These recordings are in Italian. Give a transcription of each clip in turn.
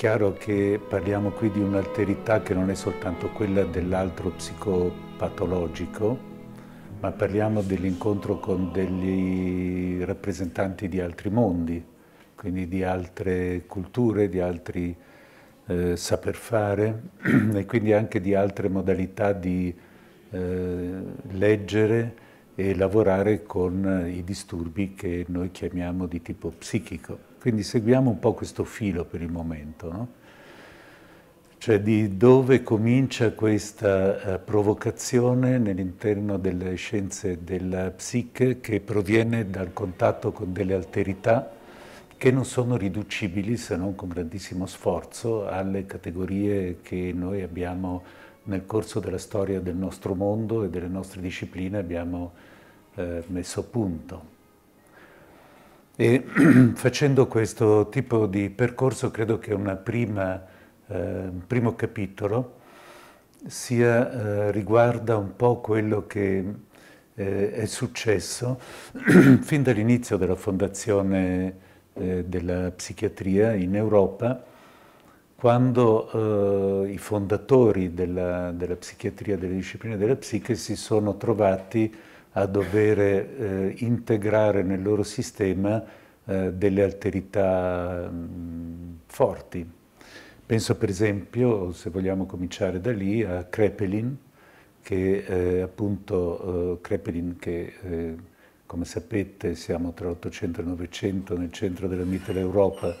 chiaro che parliamo qui di un'alterità che non è soltanto quella dell'altro psicopatologico, ma parliamo dell'incontro con degli rappresentanti di altri mondi, quindi di altre culture, di altri eh, saper fare e quindi anche di altre modalità di eh, leggere e lavorare con i disturbi che noi chiamiamo di tipo psichico. Quindi seguiamo un po' questo filo per il momento, no? cioè di dove comincia questa eh, provocazione nell'interno delle scienze della psiche che proviene dal contatto con delle alterità che non sono riducibili se non con grandissimo sforzo alle categorie che noi abbiamo nel corso della storia del nostro mondo e delle nostre discipline abbiamo eh, messo a punto. E facendo questo tipo di percorso credo che prima, eh, un primo capitolo sia, eh, riguarda un po' quello che eh, è successo fin dall'inizio della fondazione eh, della psichiatria in Europa, quando eh, i fondatori della, della, psichiatria, delle discipline della psiche si sono trovati a dover eh, integrare nel loro sistema eh, delle alterità mh, forti. Penso per esempio, se vogliamo cominciare da lì, a Krepelin, che eh, appunto eh, Krepelin che eh, come sapete siamo tra 800 e il 900 nel centro della Mitteleuropa,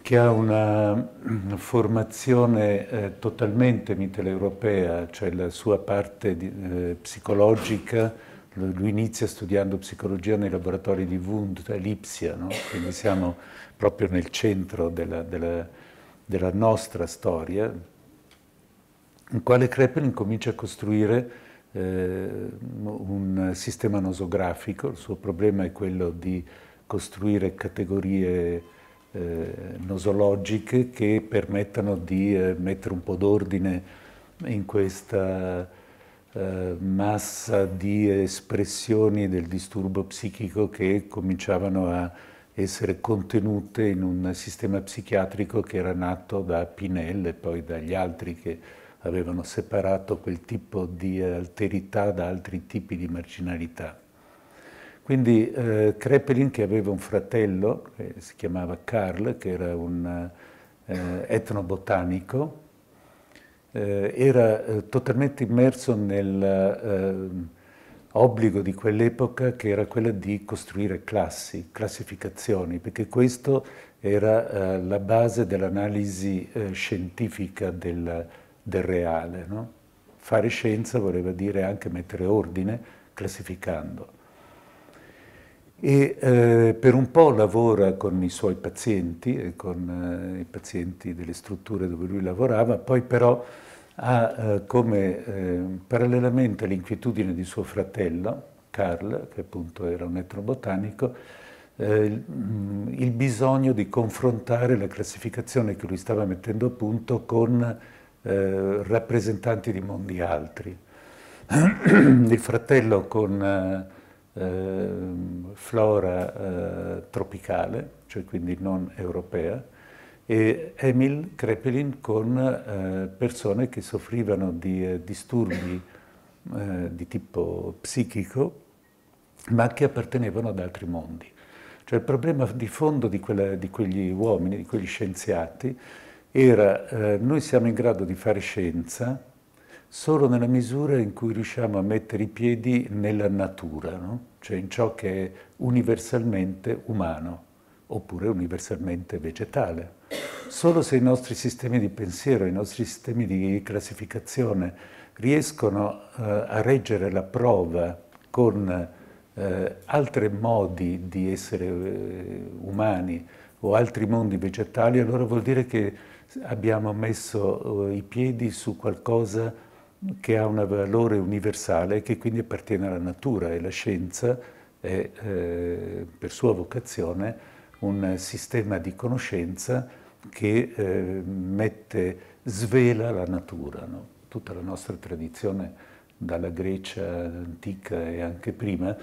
che ha una, una formazione eh, totalmente mitteleuropea, cioè la sua parte di, eh, psicologica lui inizia studiando psicologia nei laboratori di Wundt, a cioè Lipsia, no? quindi siamo proprio nel centro della, della, della nostra storia, in quale Kreppelin comincia a costruire eh, un sistema nosografico, il suo problema è quello di costruire categorie eh, nosologiche che permettano di eh, mettere un po' d'ordine in questa eh, massa di espressioni del disturbo psichico che cominciavano a essere contenute in un sistema psichiatrico che era nato da Pinel e poi dagli altri che avevano separato quel tipo di alterità da altri tipi di marginalità. Quindi eh, Kreppelin, che aveva un fratello, che eh, si chiamava Karl, che era un eh, etnobotanico, eh, era eh, totalmente immerso nell'obbligo eh, di quell'epoca che era quello di costruire classi, classificazioni, perché questo era eh, la base dell'analisi eh, scientifica del, del reale. No? Fare scienza voleva dire anche mettere ordine classificando e eh, per un po' lavora con i suoi pazienti e con eh, i pazienti delle strutture dove lui lavorava, poi però ha eh, come eh, parallelamente l'inquietudine di suo fratello Carl, che appunto era un etnobotanico, eh, mm, il bisogno di confrontare la classificazione che lui stava mettendo a punto con eh, rappresentanti di mondi altri. il fratello con eh, flora eh, tropicale, cioè quindi non europea, e Emil Krepelin con eh, persone che soffrivano di eh, disturbi eh, di tipo psichico, ma che appartenevano ad altri mondi. Cioè il problema di fondo di, quella, di quegli uomini, di quegli scienziati, era eh, noi siamo in grado di fare scienza solo nella misura in cui riusciamo a mettere i piedi nella natura, no? cioè in ciò che è universalmente umano oppure universalmente vegetale. Solo se i nostri sistemi di pensiero, i nostri sistemi di classificazione riescono eh, a reggere la prova con eh, altri modi di essere eh, umani o altri mondi vegetali, allora vuol dire che abbiamo messo eh, i piedi su qualcosa che ha un valore universale e che quindi appartiene alla natura e la scienza è eh, per sua vocazione un sistema di conoscenza che eh, mette, svela la natura. No? Tutta la nostra tradizione dalla Grecia antica e anche prima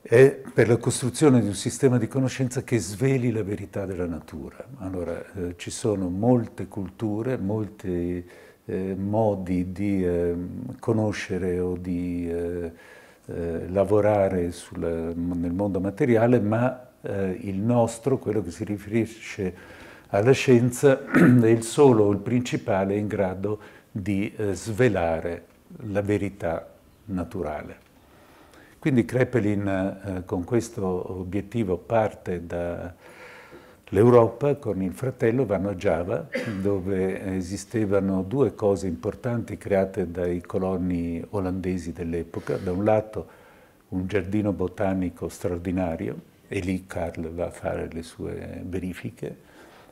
è per la costruzione di un sistema di conoscenza che sveli la verità della natura. Allora eh, ci sono molte culture, molti eh, modi di eh, conoscere o di eh, eh, lavorare sul, nel mondo materiale, ma eh, il nostro, quello che si riferisce alla scienza, è il solo il principale in grado di eh, svelare la verità naturale. Quindi Kreppelin con questo obiettivo parte da, L'Europa con il fratello vanno a Giava, dove esistevano due cose importanti create dai coloni olandesi dell'epoca. Da un lato un giardino botanico straordinario, e lì Carl va a fare le sue verifiche,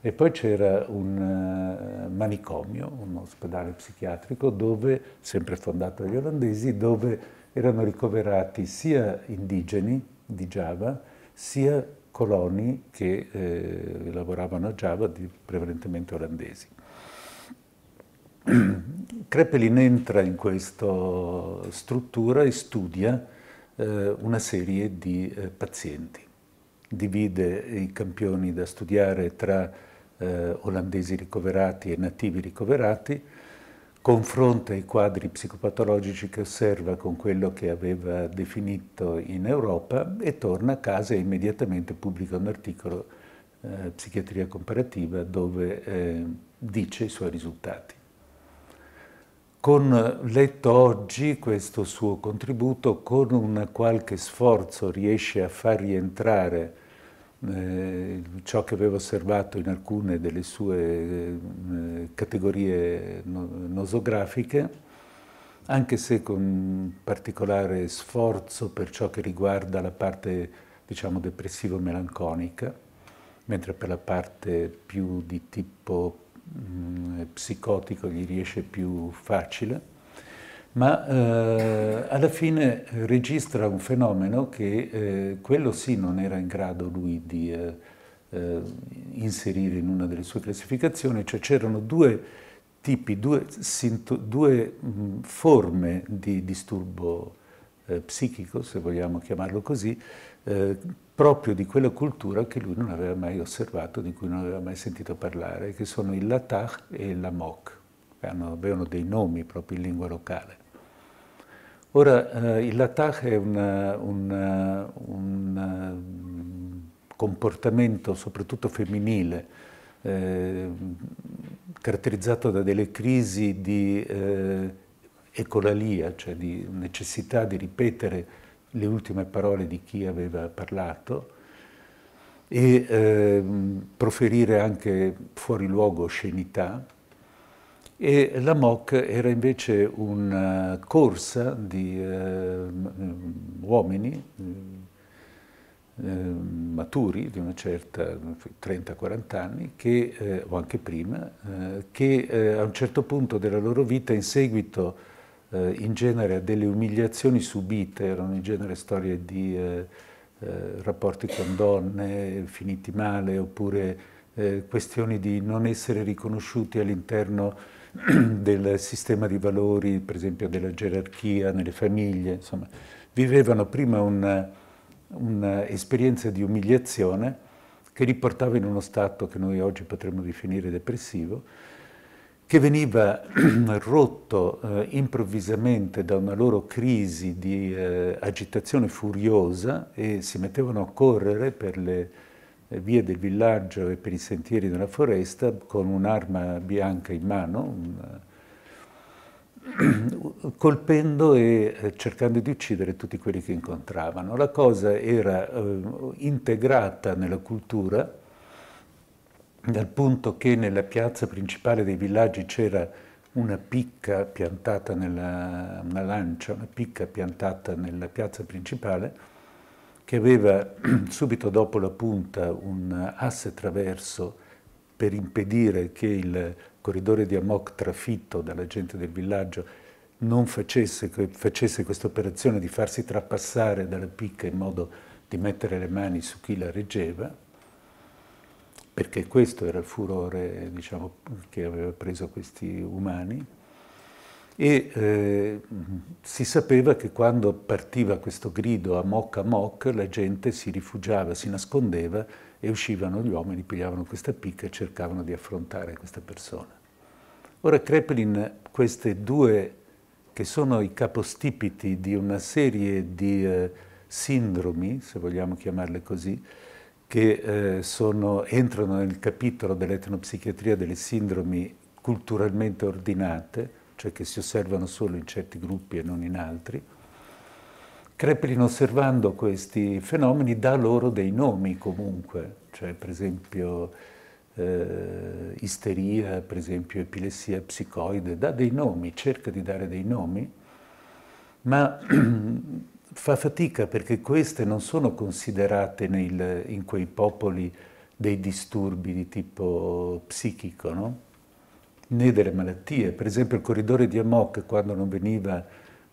e poi c'era un eh, manicomio, un ospedale psichiatrico, dove, sempre fondato dagli olandesi, dove erano ricoverati sia indigeni di Giava, sia coloni che eh, lavoravano a Java, di, prevalentemente olandesi. Kreppelin entra in questa struttura e studia eh, una serie di eh, pazienti. Divide i campioni da studiare tra eh, olandesi ricoverati e nativi ricoverati, confronta i quadri psicopatologici che osserva con quello che aveva definito in Europa e torna a casa e immediatamente pubblica un articolo eh, Psichiatria comparativa dove eh, dice i suoi risultati. Con eh, letto oggi questo suo contributo, con un qualche sforzo riesce a far rientrare eh, ciò che avevo osservato in alcune delle sue eh, categorie nosografiche, anche se con particolare sforzo per ciò che riguarda la parte diciamo depressivo-melanconica, mentre per la parte più di tipo mh, mm, psicotico gli riesce più facile ma eh, alla fine registra un fenomeno che eh, quello sì non era in grado lui di eh, eh inserire in una delle sue classificazioni, cioè c'erano due tipi, due, due mh, mm, forme di disturbo eh, psichico, se vogliamo chiamarlo così, eh, proprio di quella cultura che lui non aveva mai osservato, di cui non aveva mai sentito parlare, che sono il Latah e l'Amok, avevano dei nomi proprio in lingua locale. Ora, eh, l'attacco è una, una, un eh, eh, eh, comportamento soprattutto femminile, eh, caratterizzato da delle crisi di eh, ecolalia, cioè di necessità di ripetere le ultime parole di chi aveva parlato e eh, proferire anche fuori luogo scenità e la MOC era invece una eh, corsa di eh, uomini mm, eh, maturi di una certa 30-40 anni che, eh, o anche prima, eh, che eh, a un certo punto della loro vita in seguito in genere a delle umiliazioni subite, erano in genere storie di rapporti con donne finiti male oppure questioni di non essere riconosciuti all'interno del sistema di valori, per esempio della gerarchia nelle famiglie, insomma, vivevano prima un'esperienza di umiliazione che li portava in uno stato che noi oggi potremmo definire depressivo, che veniva rotto eh, improvvisamente da una loro crisi di eh, agitazione furiosa e si mettevano a correre per le eh, vie del villaggio e per i sentieri della foresta con un'arma bianca in mano, un, eh, colpendo e eh, cercando di uccidere tutti quelli che incontravano. La cosa era eh, integrata nella cultura, dal punto che nella piazza principale dei villaggi c'era una picca piantata nella, una lancia, una picca piantata nella piazza principale, che aveva subito dopo la punta un asse traverso per impedire che il corridore di Amok trafitto dalla gente del villaggio non facesse, facesse questa operazione di farsi trapassare dalla picca in modo di mettere le mani su chi la reggeva, perché questo era il furore diciamo, che aveva preso questi umani e eh, si sapeva che quando partiva questo grido a moc a moc la gente si rifugiava, si nascondeva e uscivano gli uomini, pigliavano questa picca e cercavano di affrontare questa persona. Ora Kreplin queste due che sono i capostipiti di una serie di eh, sindromi, se vogliamo chiamarle così, che eh, sono, entrano nel capitolo dell'etnopsichiatria delle sindromi culturalmente ordinate, cioè che si osservano solo in certi gruppi e non in altri, Kreplin osservando questi fenomeni dà loro dei nomi comunque, cioè per esempio eh, isteria, per esempio epilessia psicoide, dà dei nomi, cerca di dare dei nomi, ma fa fatica perché queste non sono considerate nel, in quei popoli dei disturbi di tipo psichico, no? né delle malattie. Per esempio il corridore di Amok, quando non veniva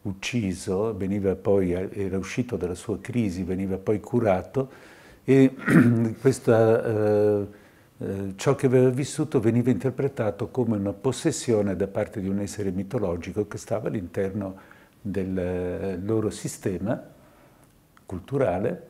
ucciso, veniva poi, era uscito dalla sua crisi, veniva poi curato e questa, eh, eh, ciò che aveva vissuto veniva interpretato come una possessione da parte di un essere mitologico che stava all'interno del eh, loro sistema culturale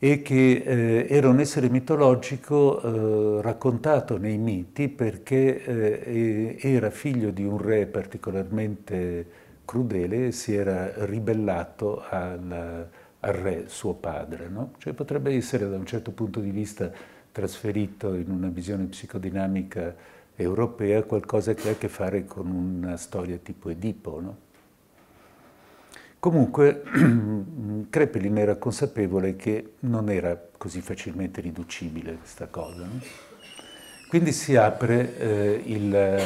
e che eh, era un essere mitologico eh, raccontato nei miti perché eh, era figlio di un re particolarmente crudele e si era ribellato al, al re, suo padre. No? Cioè potrebbe essere da un certo punto di vista trasferito in una visione psicodinamica europea qualcosa che ha a che fare con una storia tipo Edipo. No? Comunque Kreppelin era consapevole che non era così facilmente riducibile questa cosa. No? Quindi si apre eh, il,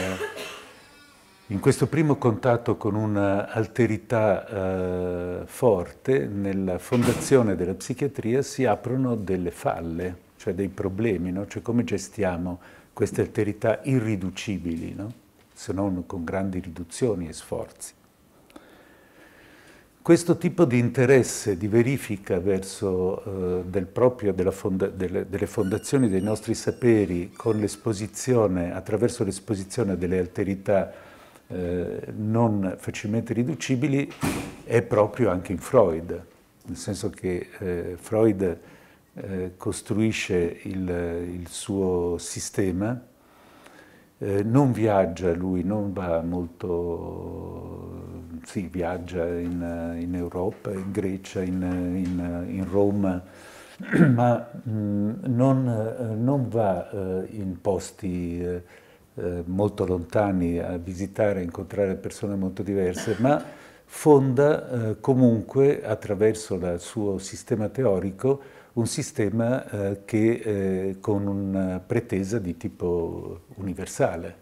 in questo primo contatto con un'alterità eh, forte, nella fondazione della psichiatria si aprono delle falle, cioè dei problemi, no? cioè come gestiamo queste alterità irriducibili, no? se non con grandi riduzioni e sforzi. Questo tipo di interesse, di verifica verso eh, del proprio, fonda, delle, delle, fondazioni dei nostri saperi attraverso l'esposizione delle alterità eh, non facilmente riducibili è proprio anche in Freud, nel senso che eh, Freud eh, costruisce il, il suo sistema eh, non viaggia lui, non va molto, sì, viaggia in, in Europa, in Grecia, in, in, in Roma, ma mh, mm, non, eh, non, va eh, in posti eh, eh, molto lontani a visitare, a incontrare persone molto diverse, ma fonda comunque attraverso il suo sistema teorico un sistema eh, che, eh, con una eh, pretesa di tipo universale,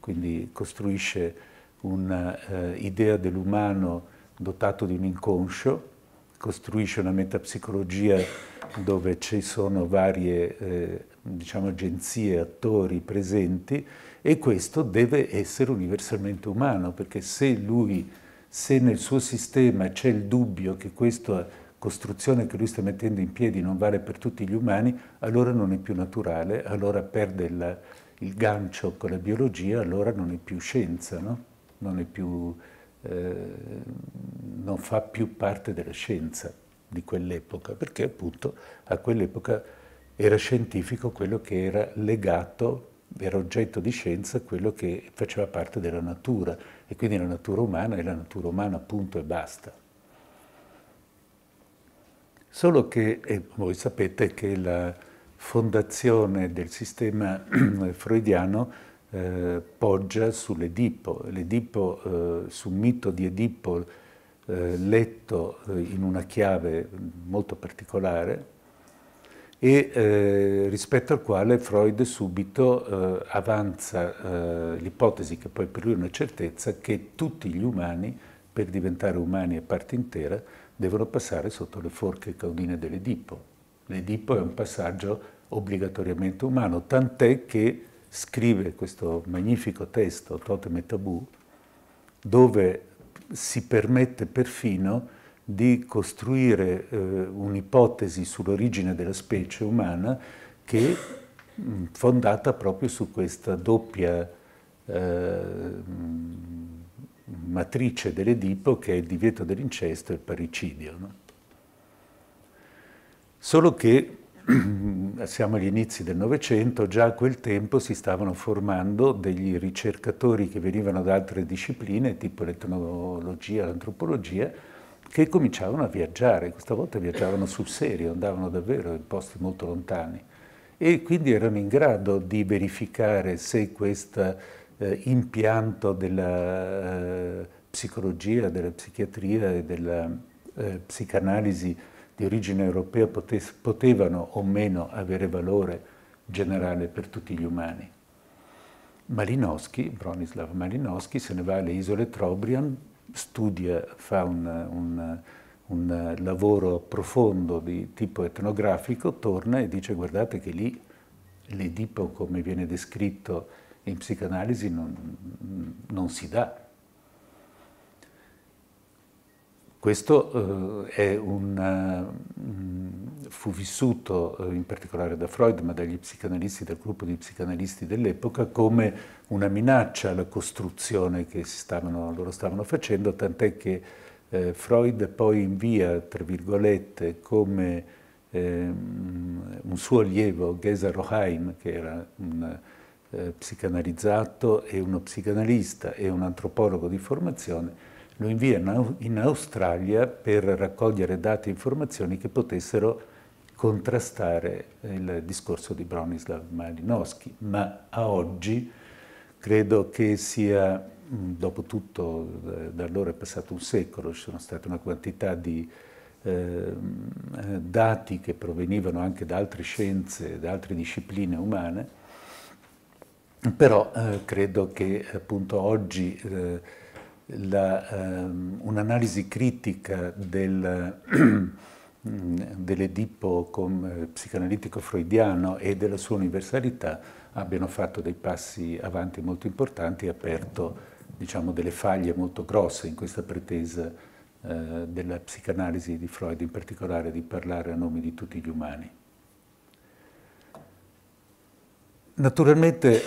quindi costruisce un'idea eh, dell'umano dotato di un inconscio, costruisce una metapsicologia dove ci sono varie eh, diciamo, agenzie, attori presenti e questo deve essere universalmente umano perché se lui, se nel suo sistema c'è il dubbio che questo È, costruzione che lui sta mettendo in piedi non vale per tutti gli umani, allora non è più naturale, allora perde il, il gancio con la biologia, allora non è più scienza, no? non, è più, eh, non fa più parte della scienza di quell'epoca, perché appunto a quell'epoca era scientifico quello che era legato era oggetto di scienza quello che faceva parte della natura e quindi la natura umana è la natura umana, punto e basta. Solo che eh, voi sapete che la fondazione del sistema freudiano eh, poggia sull'Edipo, l'Edipo, eh, sul mito di Edipo eh, letto eh, in una chiave molto particolare e eh, rispetto al quale Freud subito avanza l'ipotesi, che poi per lui è una certezza, che tutti gli umani, per diventare umani a parte intera, devono passare sotto le forche caudine dell'Edipo. L'Edipo è un passaggio obbligatoriamente umano, tant'è che scrive questo magnifico testo, Totem e Tabù, dove si permette perfino di costruire eh, un'ipotesi sull'origine della specie umana che mh, mm, fondata proprio su questa doppia eh, mh, matrice dell'Edipo che è il divieto dell'incesto e il parricidio. No? Solo che siamo agli inizi del Novecento, già a quel tempo si stavano formando degli ricercatori che venivano da altre discipline, tipo l'etnologia, l'antropologia, che cominciavano a viaggiare, questa volta viaggiavano sul serio, andavano davvero in posti molto lontani e quindi erano in grado di verificare se questa eh, impianto della eh, psicologia, della psichiatria e della eh, psicanalisi di origine europea potes- potevano o meno avere valore generale per tutti gli umani. Malinowski, Bronislav Malinowski, se ne va alle isole Trobriand, studia, fa un, un, un lavoro profondo di tipo etnografico, torna e dice guardate che lì l'Edipo come viene descritto in psicanalisi non, não si dà. Questo eh, un, eh, fu vissuto eh, in particolare da Freud, ma dagli psicanalisti, dal gruppo di psicanalisti dell'epoca, come una minaccia alla costruzione che stavano, loro stavano facendo, tant'è che eh, Freud poi invia, tra virgolette, come eh, un suo allievo, Gesa Roheim, che era un eh, psicanalizzato e uno psicanalista e un antropologo di formazione, lo inviano in Australia per raccogliere dati e informazioni che potessero contrastare il discorso di Bronislav Malinowski. Ma a oggi credo che sia, dopo tutto, da allora è passato un secolo, ci sono state una quantità di eh, dati che provenivano anche da altre scienze, da altre discipline umane, però eh, credo che appunto oggi eh, ehm, un'analisi critica del, dell'Edipo eh, psicanalitico freudiano e della sua universalità abbiano fatto dei passi avanti molto importanti e aperto diciamo, delle faglie molto grosse in questa pretesa eh, della psicanalisi di Freud, in particolare di parlare a nome di tutti gli umani. Naturalmente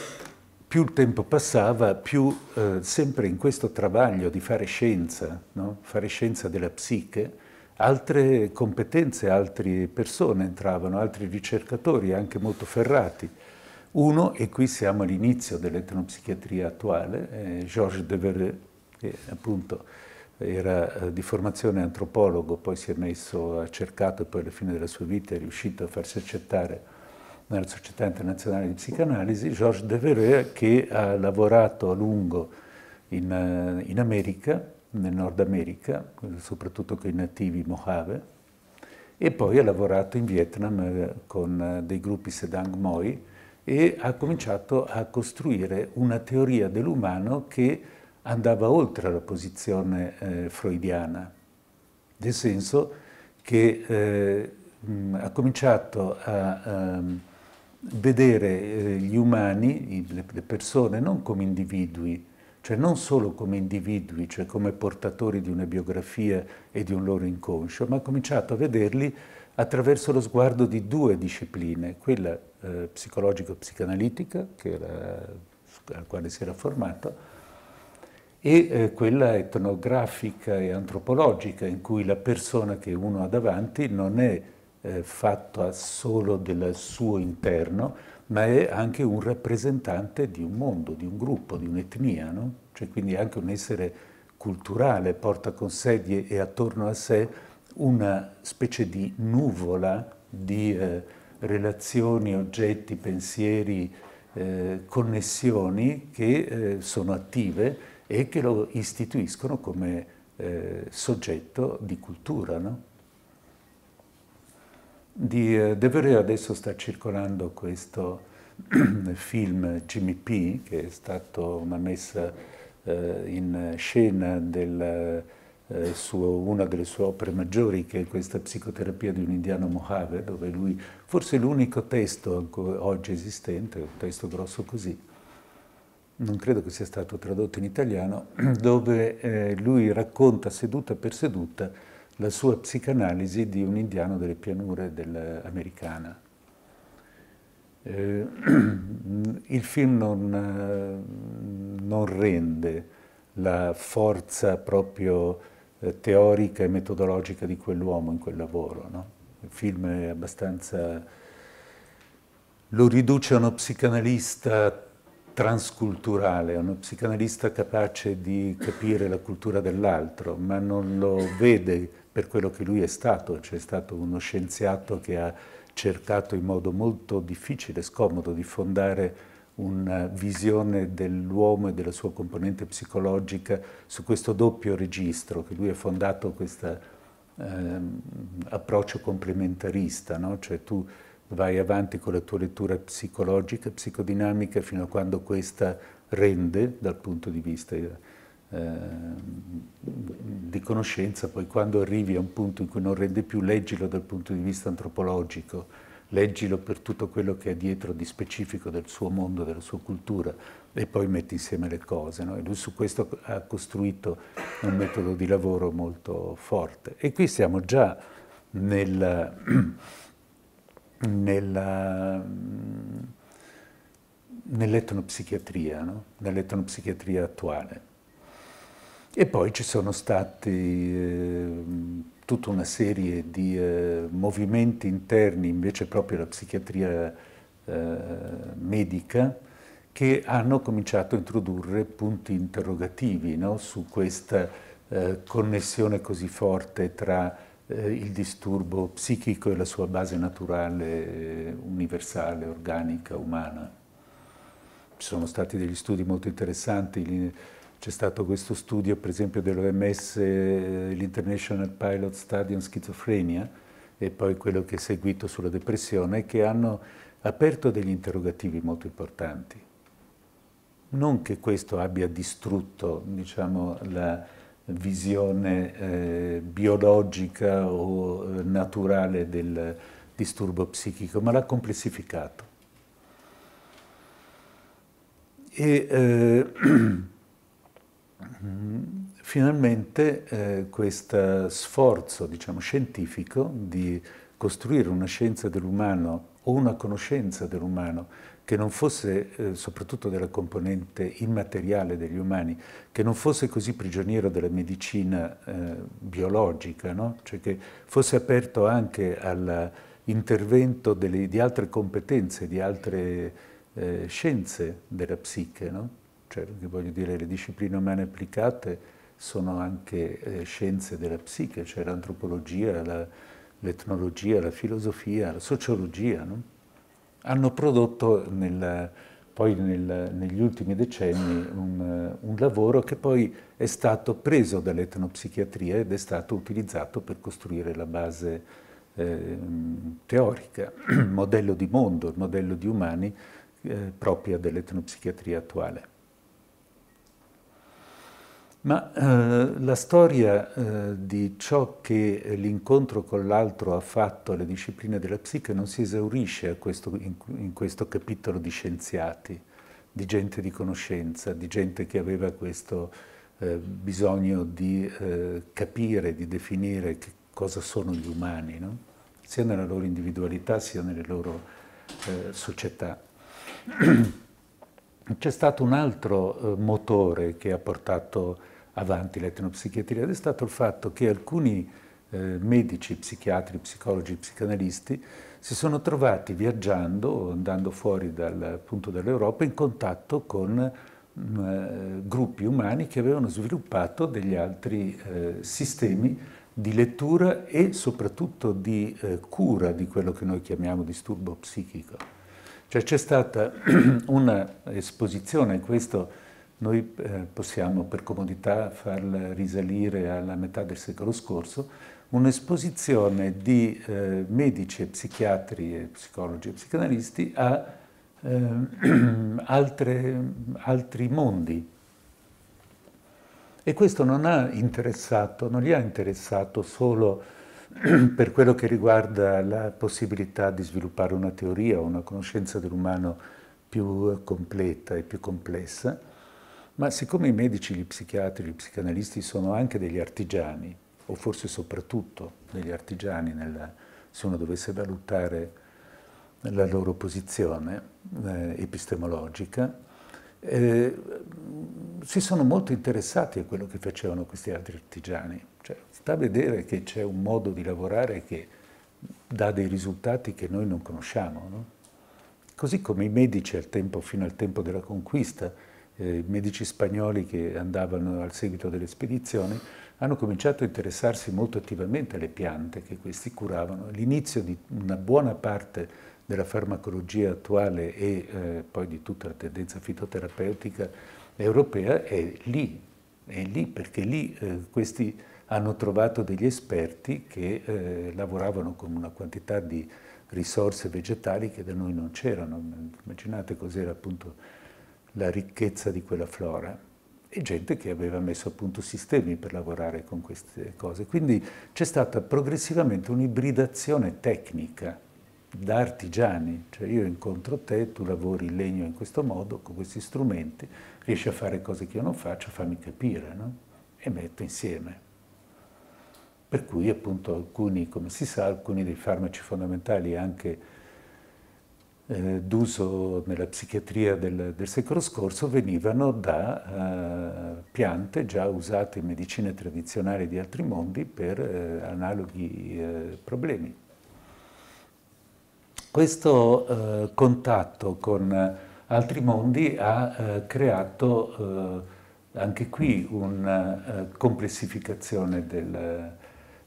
più il tempo passava, più eh, sempre in questo travaglio di fare scienza, no? fare scienza della psiche, altre competenze, altre persone entravano, altri ricercatori anche molto ferrati. Uno, e qui siamo all'inizio dell'etnopsichiatria attuale, eh, Georges Deveret, che appunto era eh, di formazione antropologo, poi si è messo, ha cercato, e poi alla fine della sua vita è riuscito a farsi accettare nella Società Internazionale di Psicanalisi, Georges Devereux, che ha lavorato a lungo in, eh, in America, nel Nord America, soprattutto con i nativi Mojave, e poi ha lavorato in Vietnam eh, con eh, dei gruppi Sedang Moi e ha cominciato a costruire una teoria dell'umano che andava oltre la posizione eh, freudiana, nel senso che eh, mh, ha cominciato a... Um, vedere eh, gli umani, le persone, non come individui, cioè non solo come individui, cioè come portatori di una biografia e di un loro inconscio, ma ha cominciato a vederli attraverso lo sguardo di due discipline, quella eh, psicologico-psicanalitica, alla quale si era formato, e eh, quella etnografica e antropologica, in cui la persona che uno ha davanti non è eh, fatta solo del suo interno, ma è anche un rappresentante di un mondo, di un gruppo, di un'etnia, no? cioè quindi anche un essere culturale, porta con sé e attorno a sé una specie di nuvola di eh, relazioni, oggetti, pensieri, eh, connessioni che eh, sono attive e che lo istituiscono come eh, soggetto di cultura. No? di eh, De Vereu adesso sta circolando questo film Jimmy P, che è stata una messa eh, in scena del, eh, suo, una delle sue opere maggiori, che è questa psicoterapia di un indiano Mojave, dove lui, forse l'unico testo oggi esistente, un testo grosso così, non credo che sia stato tradotto in italiano, dove eh, lui racconta seduta per seduta la sua psicanalisi di un indiano delle pianure dell'americana. Eh, il film non, eh, non, rende la forza proprio eh, teorica e metodologica di quell'uomo in quel lavoro. No? Il film è abbastanza... lo riduce a uno psicanalista transculturale, a uno psicanalista capace di capire la cultura dell'altro, ma non lo vede per quello che lui è stato, cioè è stato uno scienziato che ha cercato in modo molto difficile, e scomodo, di fondare una eh, visione dell'uomo e della sua componente psicologica su questo doppio registro, che lui ha fondato questo eh, approccio complementarista, no? cioè tu vai avanti con la tua lettura psicologica, psicodinamica, fino a quando questa rende dal punto di vista eh, Ehm, di conoscenza, poi quando arrivi a un punto in cui non rende più, leggilo dal punto di vista antropologico, leggilo per tutto quello che è dietro di specifico del suo mondo, della sua cultura e poi metti insieme le cose. No? E lui su questo ha costruito un metodo di lavoro molto forte. E qui siamo già nella, nella nell'etnopsichiatria, no? nell'etnopsichiatria attuale. E poi ci sono stati eh, tutta una serie di eh, movimenti interni invece proprio alla psichiatria eh, medica che hanno cominciato a introdurre punti interrogativi no? su questa eh, connessione così forte tra eh, il disturbo psichico e la sua base naturale, eh, universale, organica, umana. Ci sono stati degli studi molto interessanti c'è stato questo studio, per esempio, dell'OMS, eh, l'International Pilot Study on Schizophrenia, e poi quello che è seguito sulla depressione, che hanno aperto degli interrogativi molto importanti. Non che questo abbia distrutto diciamo, la visione eh, biologica o eh, naturale del disturbo psichico, ma l'ha complessificato. E, eh, Mm-hmm. Finalmente eh, questo sforzo diciamo, scientifico di costruire una scienza dell'umano o una conoscenza dell'umano che non fosse, eh, soprattutto della componente immateriale degli umani, che non fosse così prigioniero della medicina eh, biologica, no? cioè che fosse aperto anche all'intervento di altre competenze, di altre eh, scienze della psiche. No? cioè voglio dire le discipline umane applicate sono anche eh, scienze della psiche, cioè l'antropologia, la, l'etnologia, la filosofia, la sociologia, no? hanno prodotto nel, poi nel, negli ultimi decenni un, un, lavoro che poi è stato preso dall'etnopsichiatria ed è stato utilizzato per costruire la base eh, teorica, il modello di mondo, il modello di umani eh, propria dell'etnopsichiatria attuale. Ma eh, la storia eh, di ciò che l'incontro con l'altro ha fatto alle discipline della psiche non si esaurisce questo, in, in, questo capitolo di scienziati, di gente di conoscenza, di gente che aveva questo eh, bisogno di eh, capire, di definire che cosa sono gli umani, no? sia nella loro individualità sia nelle loro eh, società. C'è stato un altro eh, motore che ha portato avanti l'etnopsichiatria ed è stato il fatto che alcuni eh, medici, psichiatri, psicologi, psicanalisti si sono trovati viaggiando, andando fuori dal, dall'Europa, in contatto con mh, eh, gruppi umani che avevano sviluppato degli altri eh, sistemi di lettura e soprattutto di eh, cura di quello che noi chiamiamo disturbo psichico. Cioè c'è stata un'esposizione a questo noi eh, possiamo per comodità farla risalire alla metà del secolo scorso, un'esposizione di eh, medici e psichiatri, e psicologi e psicanalisti a ehm, altre, altri mondi. E questo non, ha interessato, non li ha interessato solo per quello che riguarda la possibilità di sviluppare una teoria o una conoscenza dell'umano più completa e più complessa, ma siccome i medici, gli psichiatri, gli psicanalisti sono anche degli artigiani, o forse soprattutto degli artigiani nella, se uno dovesse valutare la loro posizione eh, epistemologica, eh, si sono molto interessati a quello che facevano questi altri artigiani. Cioè, sta a vedere che c'è un modo di lavorare che dà dei risultati che noi non conosciamo. No? Così come i medici al tempo, fino al tempo della conquista eh, medici spagnoli che andavano al seguito delle spedizioni, hanno cominciato a interessarsi molto attivamente alle piante che questi curavano. L'inizio di una buona parte della farmacologia attuale e eh, poi di tutta la tendenza fitoterapeutica europea è lì, è lì perché lì eh, questi hanno trovato degli esperti che eh, lavoravano con una quantità di risorse vegetali che da noi non c'erano. Immaginate cos'era appunto la ricchezza di quella flora e gente che aveva messo a punto sistemi per lavorare con queste cose. Quindi c'è stata progressivamente un'ibridazione tecnica da artigiani, cioè io incontro te, tu lavori il legno in questo modo, con questi strumenti, riesci a fare cose che io non faccio, fammi capire, no? E metto insieme. Per cui appunto alcuni, come si sa, alcuni dei farmaci fondamentali anche eh, d'uso nella psichiatria del, del, secolo scorso venivano da eh, piante già usate in medicine tradizionali di altri mondi per eh, analoghi eh, problemi. Questo eh, contatto con altri mondi ha eh, creato anche qui una complessificazione del,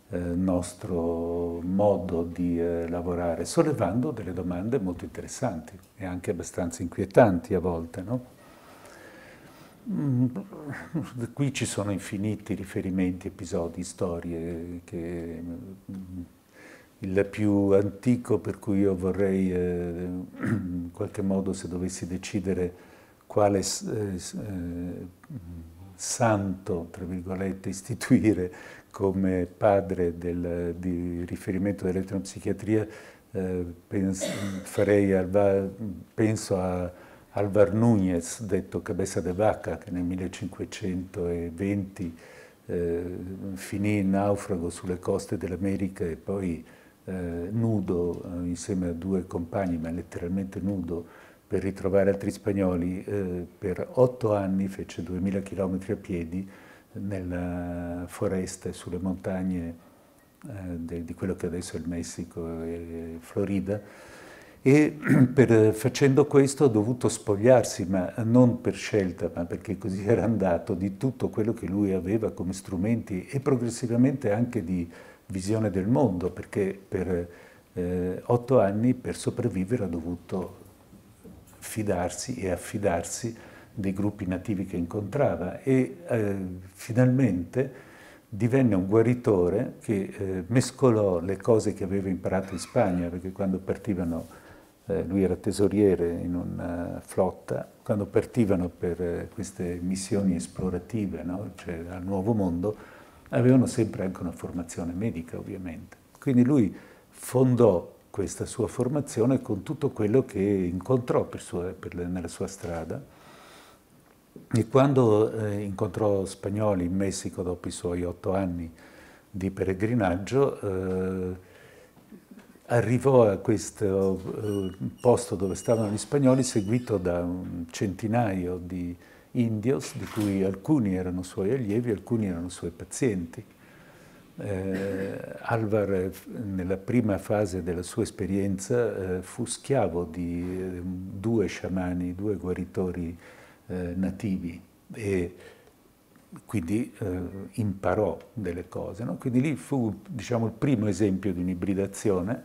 eh, nostro modo di eh, lavorare, sollevando delle domande molto interessanti e anche abbastanza inquietanti a volte. No? Mm, qui ci sono infiniti riferimenti, episodi, storie che mm, il più antico per cui io vorrei eh, in qualche modo se dovessi decidere quale eh, eh, mm, santo, tra virgolette, istituire come padre del, di riferimento dell'eletropsichiatria eh, penso, a Alvar Núñez, detto Cabeza de Vaca, che nel 1520 eh, finì in naufrago sulle coste dell'America e poi eh, nudo eh, insieme a due compagni, ma letteralmente nudo, per ritrovare altri spagnoli, eh, per otto anni fece 2000 km a piedi, nella eh, foresta, e sulle montagne eh, de, di quello che adesso è il Messico e Florida. E per, eh, facendo questo ha dovuto spogliarsi, ma non per scelta, ma perché così era andato, di tutto quello che lui aveva come strumenti e progressivamente anche di visione del mondo, perché per eh, otto anni per sopravvivere ha dovuto fidarsi e affidarsi dei gruppi nativi che incontrava e eh, finalmente divenne un guaritore che eh, mescolò le cose che aveva imparato in Spagna, perché quando partivano, eh, lui era tesoriere in una eh, flotta, quando partivano per eh, queste missioni esplorative, no? cioè al Nuovo Mondo, avevano sempre anche una formazione medica ovviamente. Quindi lui fondò questa sua formazione con tutto quello che incontrò per sua, per, nella sua strada e quando eh, incontrò Spagnoli in Messico dopo i suoi otto anni di peregrinaggio, eh, arrivò a questo eh, posto dove stavano gli spagnoli seguito da un centinaio di indios, di cui alcuni erano suoi allievi, alcuni erano suoi pazienti. Eh, Alvar nella prima fase della sua esperienza eh, fu schiavo di eh, due sciamani, due guaritori eh, nativi e quindi eh, imparò delle cose. No? Quindi lì fu diciamo, il primo esempio di un'ibridazione,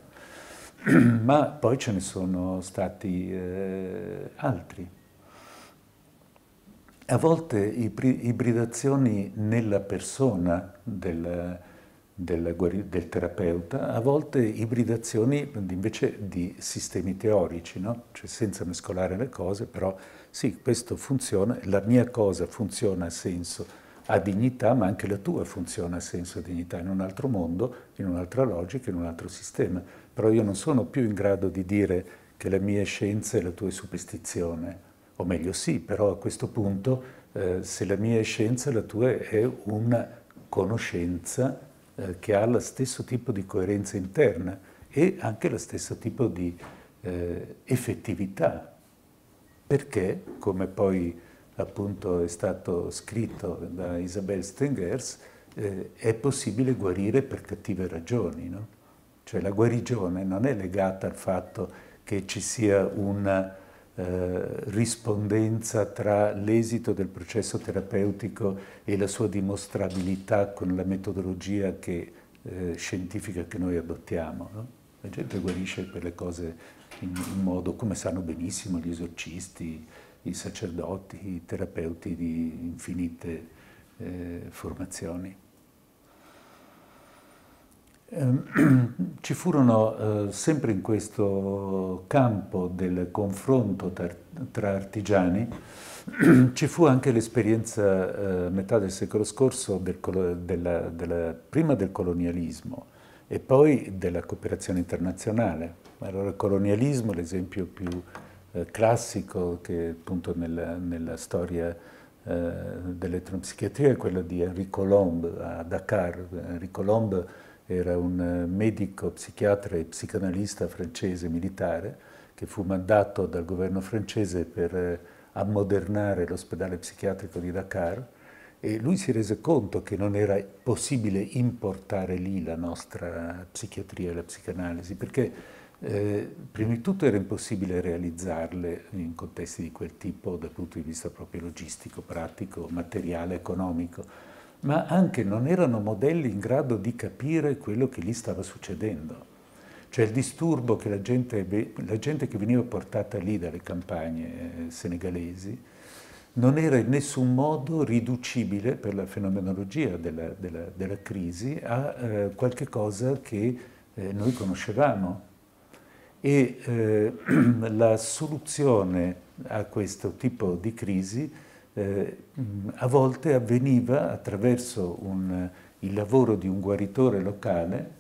ma poi ce ne sono stati eh, altri. A volte ibridazioni nella persona del, del, del, terapeuta, a volte ibridazioni invece di sistemi teorici, no? cioè senza mescolare le cose, però sì, questo funziona, la mia cosa funziona a senso, a dignità, ma anche la tua funziona a senso a dignità, in un altro mondo, in un'altra logica, in un altro sistema. Però io non sono più in grado di dire che la mia scienza è la tua superstizione, o meglio sì, però a questo punto eh, se la mia scienza è la tua è una conoscenza eh, che ha lo stesso tipo di coerenza interna e anche lo stesso tipo di eh, effettività perché, come poi appunto è stato scritto da Isabel Stengers, eh, è possibile guarire per cattive ragioni. No? Cioè la guarigione non è legata al fatto che ci sia una eh, rispondenza tra l'esito del processo terapeutico e la sua dimostrabilità con la metodologia che, eh, scientifica che noi adottiamo. No? La gente guarisce per le cose in, in modo come sanno benissimo gli esorcisti, i sacerdoti, i terapeuti di infinite eh, formazioni. Ehm, ci furono eh, sempre in questo campo del confronto tra, tra artigiani, ci fu anche l'esperienza eh, metà del secolo scorso del, della, della, prima del colonialismo e poi della cooperazione internazionale. Allora il colonialismo, l'esempio più eh, classico che appunto nella, nella storia eh, dell'etnopsichiatria è quello di Henri Colombe a Dakar. Henri Colombe era un eh, medico, psichiatra e psicanalista francese militare che fu mandato dal governo francese per eh, ammodernare l'ospedale psichiatrico di Dakar e lui si rese conto che non era possibile importare lì la nostra psichiatria e la psicanalisi, perché eh, prima di tutto era impossibile realizzarle in contesti di quel tipo dal punto di vista proprio logistico, pratico, materiale, economico, ma anche non erano modelli in grado di capire quello che lì stava succedendo. Cioè il disturbo che la gente, la gente che veniva portata lì dalle campagne eh, senegalesi, non era in nessun modo riducibile per la fenomenologia della, della, della crisi a eh, qualche cosa che eh, noi conoscevamo. E eh, la soluzione a questo tipo di crisi eh, a volte avveniva attraverso un, il lavoro di un guaritore locale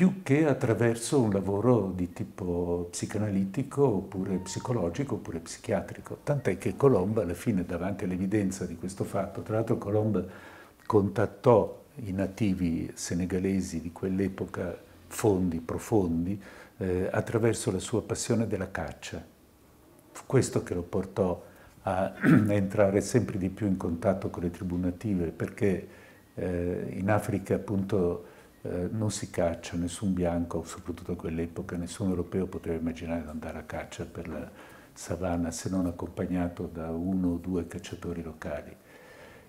più che attraverso un lavoro di tipo psicanalitico oppure psicologico oppure psichiatrico. Tant'è che Colomba alla fine davanti all'evidenza di questo fatto. Tra l'altro Colomba contattò i nativi senegalesi di quell'epoca, fondi, profondi, eh, attraverso la sua passione della caccia. Fu questo che lo portò a, a entrare sempre di più in contatto con le tribù native, perché eh, in Africa appunto eh, non si caccia, nessun bianco, soprattutto a quell'epoca, nessun europeo poteva immaginare di andare a caccia per la savana se non accompagnato da uno o due cacciatori locali.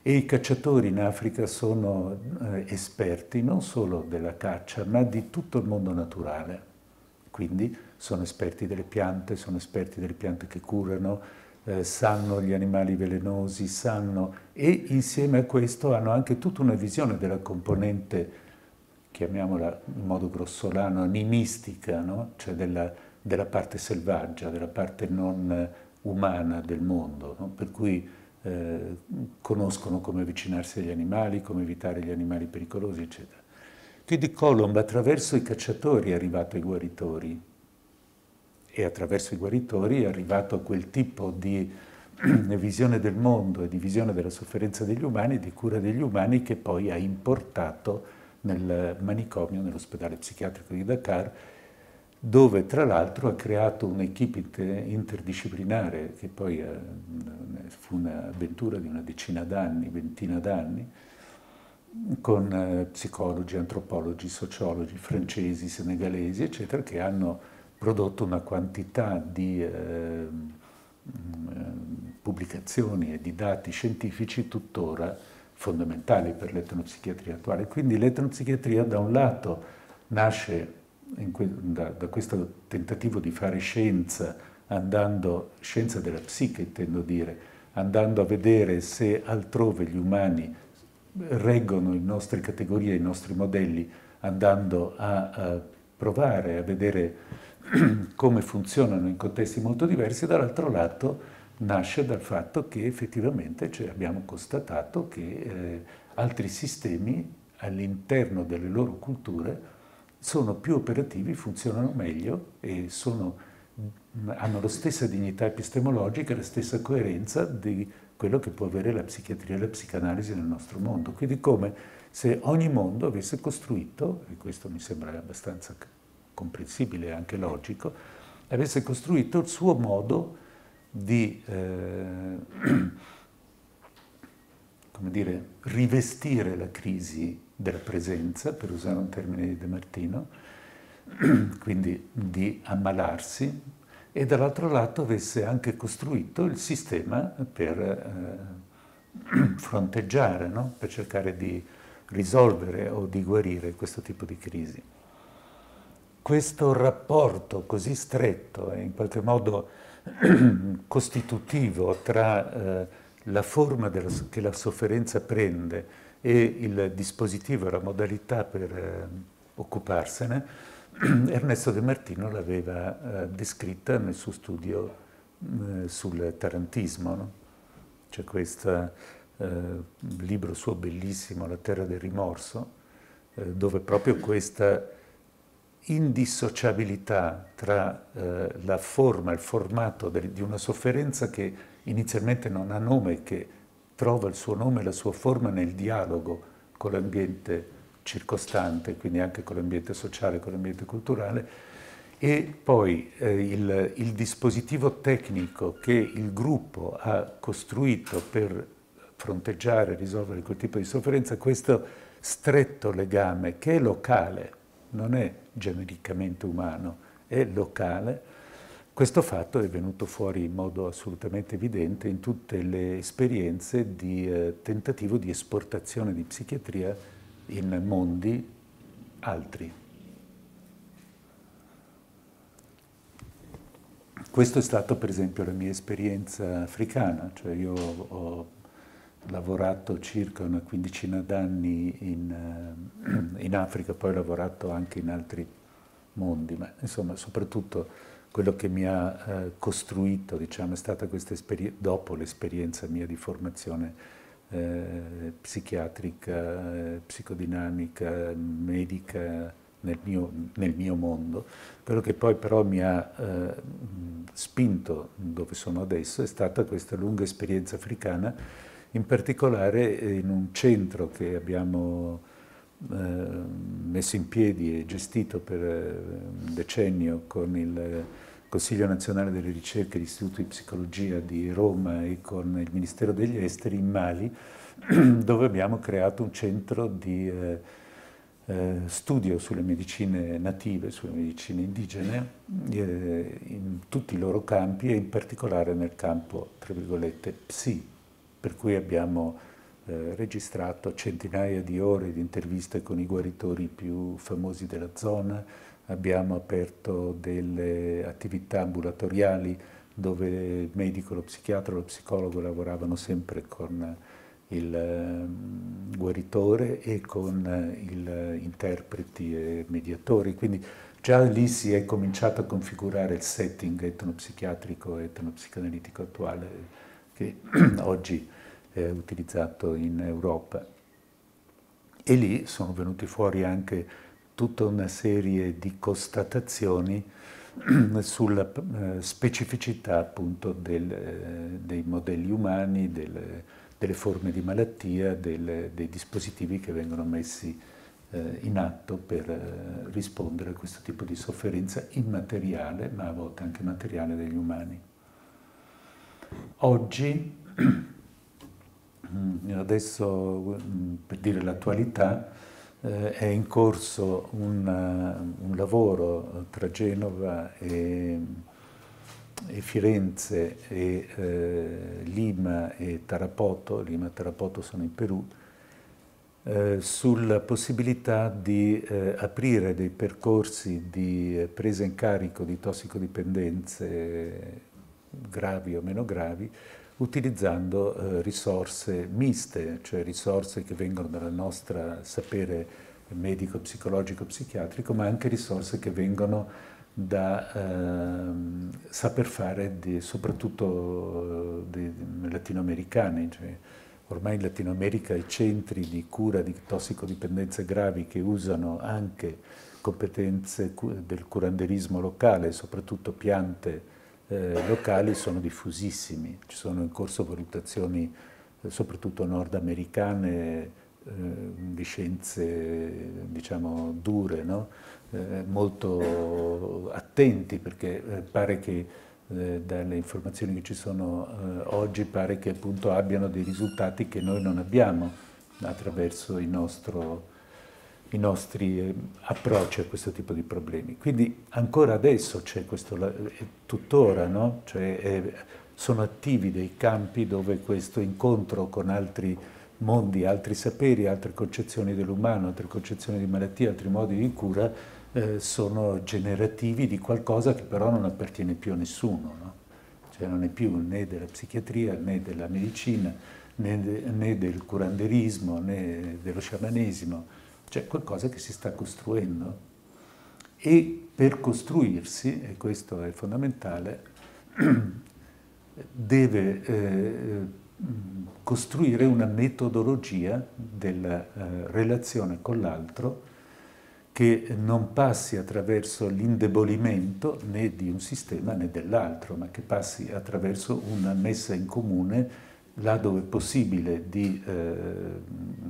E i cacciatori in Africa sono eh, esperti non solo della caccia, ma di tutto il mondo naturale. Quindi sono esperti delle piante, sono esperti delle piante che curano, eh, sanno gli animali velenosi, sanno e insieme a questo hanno anche tutta una visione della componente chiamiamola in modo grossolano, animistica, no? cioè della, della, parte selvaggia, della parte non eh, umana del mondo, no? per cui eh, conoscono come avvicinarsi agli animali, come evitare gli animali pericolosi, eccetera. Quindi Colombo attraverso i cacciatori è arrivato ai guaritori e attraverso i guaritori è arrivato a quel tipo di visione del mondo e di visione della sofferenza degli umani, di cura degli umani che poi ha importato nel manicomio, nell'ospedale psichiatrico di Dakar, dove tra l'altro ha creato un'equipe interdisciplinare che poi eh, fu un'avventura di una decina d'anni, ventina d'anni, con eh, psicologi, antropologi, sociologi francesi, senegalesi, eccetera, che hanno prodotto una quantità di eh, mm, eh pubblicazioni e di dati scientifici tuttora fondamentali per l'etnopsichiatria attuale. Quindi l'etnopsichiatria da un lato nasce que da, da, questo tentativo di fare scienza, andando, scienza della psiche intendo dire, andando a vedere se altrove gli umani reggono le nostre categorie, i nostri modelli, andando a, a provare a vedere come funzionano in contesti molto diversi, dall'altro lato nasce dal fatto che effettivamente cioè, abbiamo constatato che eh, altri sistemi all'interno delle loro culture sono più operativi, funzionano meglio e sono, mm, hanno la stessa dignità epistemologica, la stessa coerenza di quello che può avere la psichiatria e la psicanalisi nel nostro mondo. Quindi come se ogni mondo avesse costruito, e questo mi sembra abbastanza comprensibile e anche logico, avesse costruito il suo modo di eh, dire, rivestire la crisi della presenza, per usare un termine di De Martino, quindi di ammalarsi, e dall'altro lato avesse anche costruito il sistema per eh, fronteggiare, no? per cercare di risolvere o di guarire questo tipo di crisi. Questo rapporto così stretto e in qualche modo costitutivo tra eh, la forma della, che la sofferenza prende e il dispositivo, la modalità per eh, occuparsene, Ernesto De Martino l'aveva eh, descritta nel suo studio eh, sul tarantismo. No? C'è questo eh, libro suo bellissimo, La terra del rimorso, eh, dove proprio questa indissociabilità tra eh, la forma, il formato del, di una sofferenza che inizialmente non ha nome, che trova il suo nome e la sua forma nel dialogo con l'ambiente circostante, quindi anche con l'ambiente sociale, con l'ambiente culturale, e poi eh, il, il dispositivo tecnico che il gruppo ha costruito per fronteggiare, risolvere quel tipo di sofferenza, questo stretto legame che è locale, non è genericamente umano, è locale. Questo fatto è venuto fuori in modo assolutamente evidente in tutte le esperienze di eh, tentativo di esportazione di psichiatria in mondi altri. Questa è stata per esempio la mia esperienza africana, cioè io ho lavorato circa una quindicina d'anni in, ehm, in, Africa, poi ho lavorato anche in altri mondi, ma insomma soprattutto quello che mi ha eh, costruito diciamo, è stata questa esperienza, dopo l'esperienza mia di formazione eh, psichiatrica, eh, psicodinamica, medica nel mio, nel mio, mondo, quello che poi però mi ha eh, spinto dove sono adesso è stata questa lunga esperienza africana in particolare eh, in un centro che abbiamo eh, messo in piedi e gestito per eh, un decennio con il Consiglio nazionale delle ricerche l'Istituto di Psicologia di Roma e con il Ministero degli Esteri in Mali, dove abbiamo creato un centro di eh, eh, studio sulle medicine native, sulle medicine indigene, in tutti i loro campi e in particolare nel campo, tra virgolette, psi, per cui abbiamo eh, registrato centinaia di ore di interviste con i guaritori più famosi della zona, abbiamo aperto delle attività ambulatoriali dove il medico, lo psichiatra, lo psicologo lavoravano sempre con il mm, guaritore e con eh, il interpreti e mediatori, quindi già lì si è cominciato a configurare il setting etnopsichiatrico e etnopsicanalitico attuale che oggi è utilizzato in Europa. E lì sono venuti fuori anche tutta una serie di constatazioni sulla eh, specificità appunto del, eh, dei modelli umani, del, delle forme di malattia, del, dei dispositivi che vengono messi eh, in atto per rispondere a questo tipo di sofferenza immateriale, ma a volte anche materiale degli umani. Oggi, mm, adesso mm, per dire l'attualità, eh, è in corso una, eh, un lavoro tra Genova e, e Firenze e eh, Lima e Tarapoto, Lima e Tarapoto sono in Perù, eh, sulla possibilità di eh, aprire dei percorsi di eh, presa in carico di tossicodipendenze gravi o meno gravi, utilizzando eh, risorse miste, cioè risorse che vengono dal nostro sapere medico, psicologico, psichiatrico, ma anche risorse che vengono da eh, saper fare di, soprattutto eh, latinoamericane. Cioè, ormai in Latino America i centri di cura di tossicodipendenze gravi che usano anche competenze del curanderismo locale, soprattutto piante eh, locali sono diffusissimi, ci sono in corso valutazioni eh, soprattutto nordamericane eh, di scienze diciamo dure, no? Eh, molto attenti perché eh, pare che dalle informazioni che ci sono eh, oggi pare che appunto abbiano dei risultati che noi non abbiamo attraverso il nostro i nostri eh, approcci a questo tipo di problemi. Quindi ancora adesso c'è questo, eh, tuttora, no? cioè, eh, sono attivi dei campi dove questo incontro con altri mondi, altri saperi, altre concezioni dell'umano, altre concezioni di malattia, altri modi di cura, sono generativi di qualcosa che però non appartiene più a nessuno, no? cioè non è più né della psichiatria né della medicina né, né del curanderismo né dello sciamanesimo c'è cioè, qualcosa che si sta costruendo e per costruirsi, e questo è fondamentale, deve eh, costruire una metodologia della eh, relazione con l'altro che non passi attraverso l'indebolimento né di un sistema né dell'altro, ma che passi attraverso una messa in comune là dove è possibile, di eh,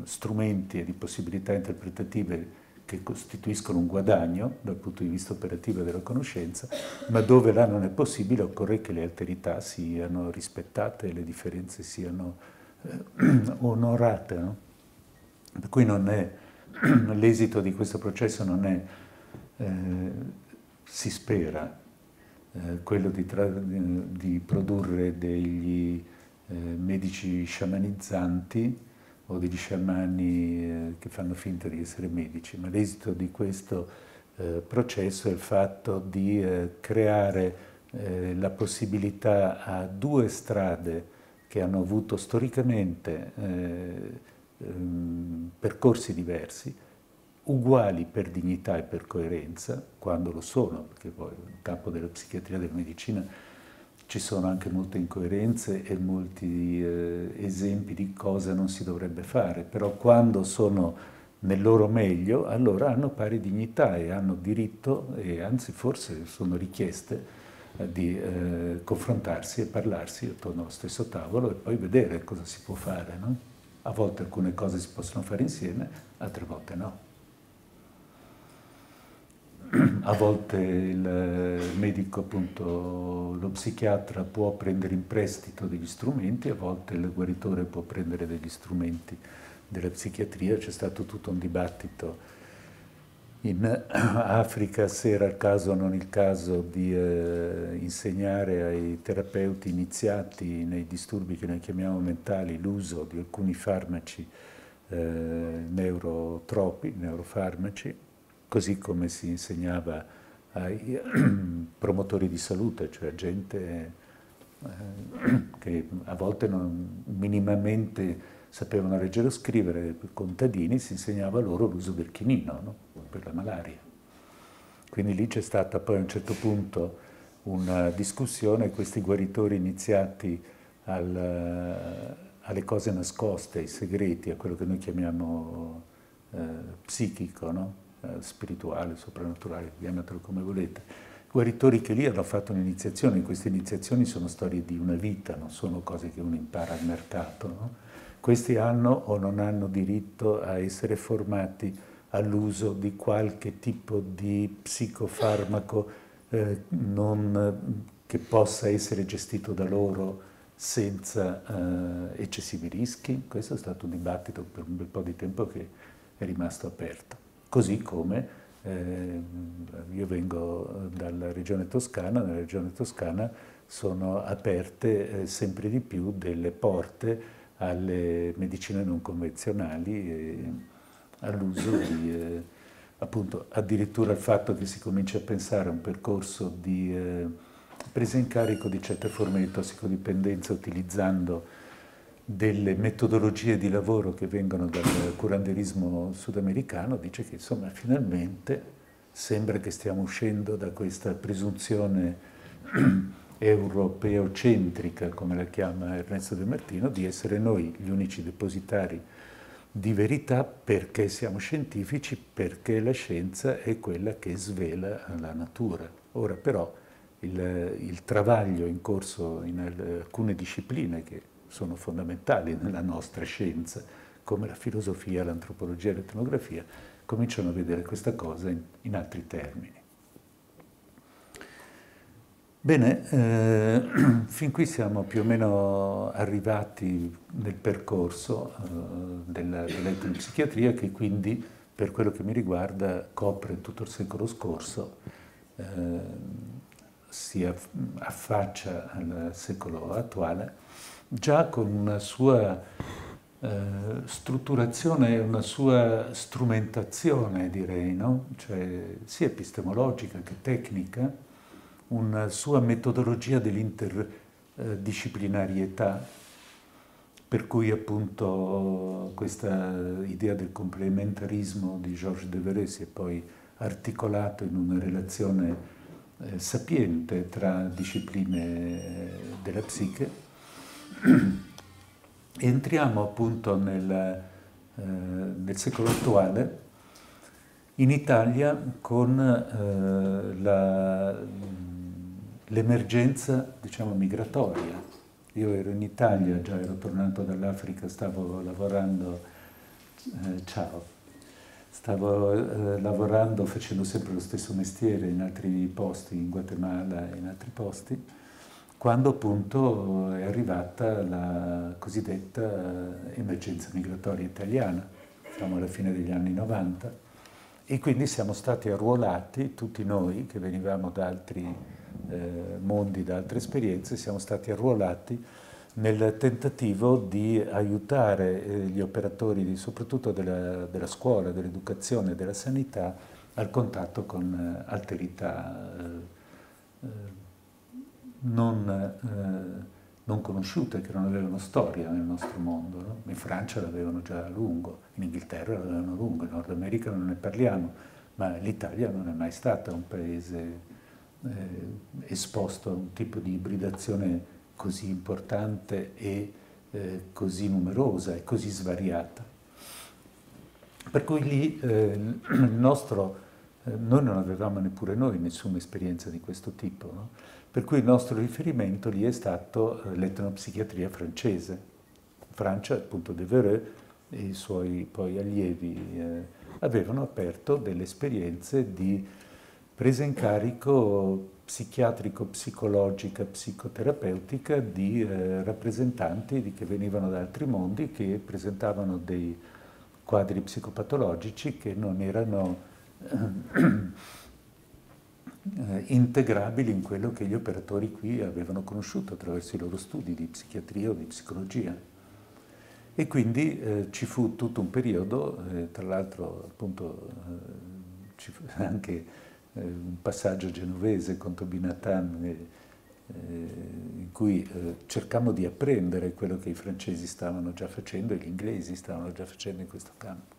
strumenti e di possibilità interpretative che costituiscono un guadagno dal punto di vista operativo della conoscenza, ma dove là non è possibile occorre che le alterità siano rispettate e le differenze siano eh, onorate. No? Per cui non è, l'esito di questo processo non è, eh, si spera, eh, quello di, di, produrre degli eh, medici sciamanizzanti o degli sciamani eh, che fanno finta di essere medici, ma l'esito di questo eh, processo è il fatto di eh, creare la possibilità a due strade che hanno avuto storicamente ehm, percorsi diversi, uguali per dignità e per coerenza, quando lo sono, perché poi nel campo della psichiatria e della medicina ci sono anche molte incoerenze e molti eh, esempi di cosa non si dovrebbe fare, però quando sono nel loro meglio, allora hanno pari dignità e hanno diritto e anzi forse sono richieste eh, di eh, confrontarsi e parlarsi attorno allo stesso tavolo e poi vedere cosa si può fare. No? A volte alcune cose si possono fare insieme, altre volte no a volte il eh, medico, appunto, lo psichiatra può prendere in prestito degli strumenti, a volte il guaritore può prendere degli strumenti della psichiatria, c'è stato tutto un dibattito in Africa se era il caso o non il caso di eh, insegnare ai terapeuti iniziati nei disturbi che noi chiamiamo mentali l'uso di alcuni farmaci eh, neurotropi, neurofarmaci, così come si insegnava ai promotori di salute, cioè a gente eh, che a volte non minimamente sapevano leggere o scrivere, contadini, si insegnava loro l'uso del chinino no? per la malaria. Quindi lì c'è stata poi a un certo punto una discussione, questi guaritori iniziati al, alle cose nascoste, ai segreti, a quello che noi chiamiamo eh, psichico, no? eh, spirituale, soprannaturale, chiamatelo come volete. Guaritori che lì hanno fatto un'iniziazione, queste iniziazioni sono storie di una vita, non sono cose che uno impara al mercato. No? Questi hanno o non hanno diritto a essere formati all'uso di qualche tipo di psicofarmaco eh, non, che possa essere gestito da loro senza eh, eccessivi rischi? Questo è stato un dibattito per un bel po' di tempo che è rimasto aperto così come eh, io vengo dalla regione toscana, nella regione toscana sono aperte eh, sempre di più delle porte alle medicine non convenzionali e eh, all'uso di, eh, appunto, addirittura il fatto che si comincia a pensare a un percorso di eh, presa in carico di certe forme di tossicodipendenza utilizzando delle metodologie di lavoro che vengono dal curanderismo sudamericano, dice che insomma finalmente sembra che stiamo uscendo da questa presunzione europeocentrica, come la chiama Ernesto De Martino, di essere noi gli unici depositari di verità perché siamo scientifici, perché la scienza è quella che svela la natura. Ora però il, il travaglio in corso in alcune discipline che sono fondamentali nella nostra scienza, come la filosofia, l'antropologia e l'etnografia, cominciano a vedere questa cosa in, in altri termini. Bene, eh, fin qui siamo più o meno arrivati nel percorso eh, della, dell'etnopsichiatria che quindi, per quello che mi riguarda, copre tutto il secolo scorso, eh, si affaccia al secolo attuale già con una sua eh, strutturazione e una sua strumentazione, direi, no? cioè, sia epistemologica che tecnica, una sua metodologia dell'interdisciplinarietà, eh, per cui appunto questa idea del complementarismo di Georges Devereux si è poi articolato in una relazione eh, sapiente tra discipline eh, della psiche Entriamo appunto nel, eh, nel secolo attuale in Italia con eh, la, l'emergenza diciamo, migratoria. Io ero in Italia, già ero tornato dall'Africa, stavo lavorando, eh, ciao, stavo eh, lavorando facendo sempre lo stesso mestiere in altri posti, in Guatemala e in altri posti, quando appunto è arrivata la cosiddetta eh, emergenza migratoria italiana, siamo alla fine degli anni 90, e quindi siamo stati arruolati, tutti noi che venivamo da altri eh, mondi, da altre esperienze, siamo stati arruolati nel tentativo di aiutare eh, gli operatori, di, soprattutto della, della scuola, dell'educazione, della sanità, al contatto con eh, alterità eh, eh, non, eh, non, conosciute, che non avevano storia nel nostro mondo. No? In Francia l'avevano già a lungo, in Inghilterra l'avevano a lungo, in Nord America non ne parliamo, ma l'Italia non è mai stata un paese eh, esposto a un tipo di ibridazione così importante e eh, così numerosa e così svariata. Per cui lì eh, il nostro, eh, noi non avevamo neppure noi nessuna esperienza di questo tipo. No? per cui il nostro riferimento lì è stato eh, l'etnopsichiatria francese. Francia, appunto, Devereux e i suoi poi allievi eh, avevano aperto delle esperienze di presa in carico psichiatrico, psicologica, psicoterapeutica di eh, rappresentanti di, che venivano da altri mondi che presentavano dei quadri psicopatologici che non erano... Eh, eh, integrabili in quello che gli operatori qui avevano conosciuto attraverso i loro studi di psichiatria o di psicologia. E quindi eh, ci fu tutto un periodo, eh, tra l'altro appunto eh, ci fu anche eh, un passaggio genovese contro Binatan eh, in cui cercammo di apprendere quello che i francesi stavano già facendo e gli inglesi stavano già facendo in questo campo.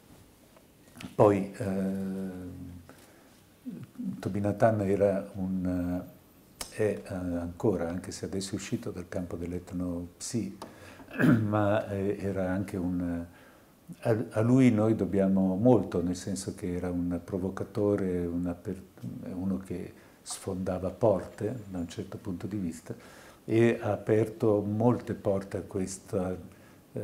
Poi Tobinatan era un, eh, è eh, ancora, anche se adesso è uscito dal campo dell'etnopsi, ma eh, era anche un... A lui noi dobbiamo molto, nel senso che era un provocatore, una, uno che sfondava porte da un certo punto di vista e ha aperto molte porte a questa eh,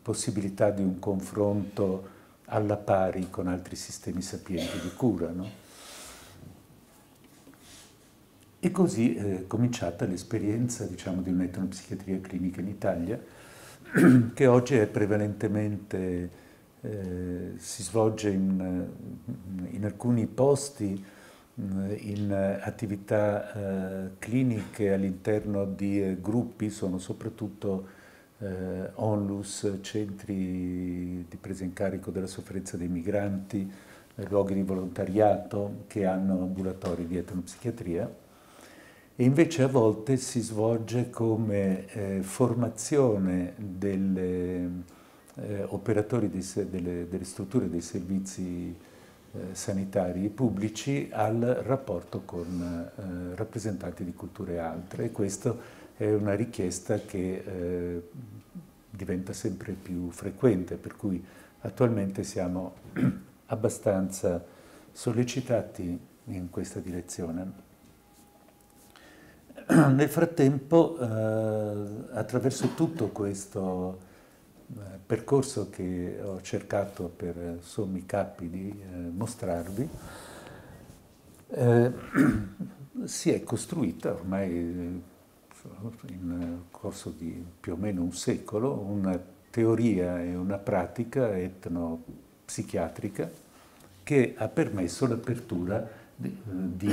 possibilità di un confronto alla pari con altri sistemi sapienti di cura. No? E così eh, è cominciata l'esperienza diciamo, di un'etnopsichiatria clinica in Italia, che oggi è prevalentemente, eh, si svolge in, eh, in alcuni posti, mm, in attività eh, cliniche all'interno di eh, gruppi, sono soprattutto eh, onlus, centri di presa in carico della sofferenza dei migranti, luoghi di volontariato che hanno ambulatori di etnopsichiatria e invece a volte si svolge come eh, formazione delle eh, operatori di, delle, delle, strutture dei servizi eh, sanitari pubblici al rapporto con eh, rappresentanti di culture altre e questa è una richiesta che eh, diventa sempre più frequente, per cui attualmente siamo abbastanza sollecitati in questa direzione. nel frattempo, eh, attraverso tutto questo eh, percorso che ho cercato per sommi capi di eh, mostrarvi, eh, si è costruita ormai eh, in corso di più o meno un secolo una teoria e una pratica etnopsichiatrica che ha permesso l'apertura di, di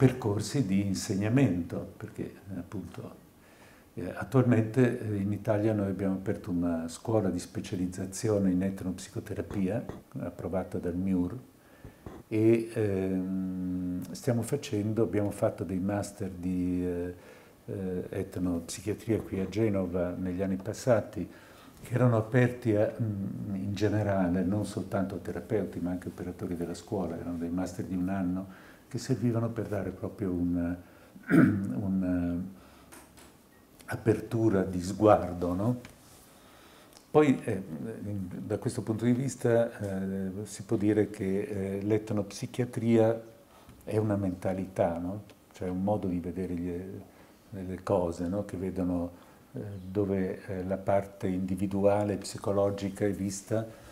percorsi di insegnamento, perché appunto eh, attualmente eh, in Italia noi abbiamo aperto una scuola di specializzazione in etnopsicoterapia, approvata dal MIUR, e ehm, stiamo facendo, abbiamo fatto dei master di eh, eh, etnopsichiatria qui a Genova negli anni passati, che erano aperti a, mm, in generale, non soltanto a terapeuti, ma anche operatori della scuola, erano dei master di un anno, che servivano per dare proprio un'apertura un eh, di sguardo. No? Poi eh, da questo punto di vista eh, si può dire che eh, l'etnopsichiatria è una mentalità, no? cioè un modo di vedere gli, eh, le cose, no? che vedono eh, dove la parte individuale, psicologica è vista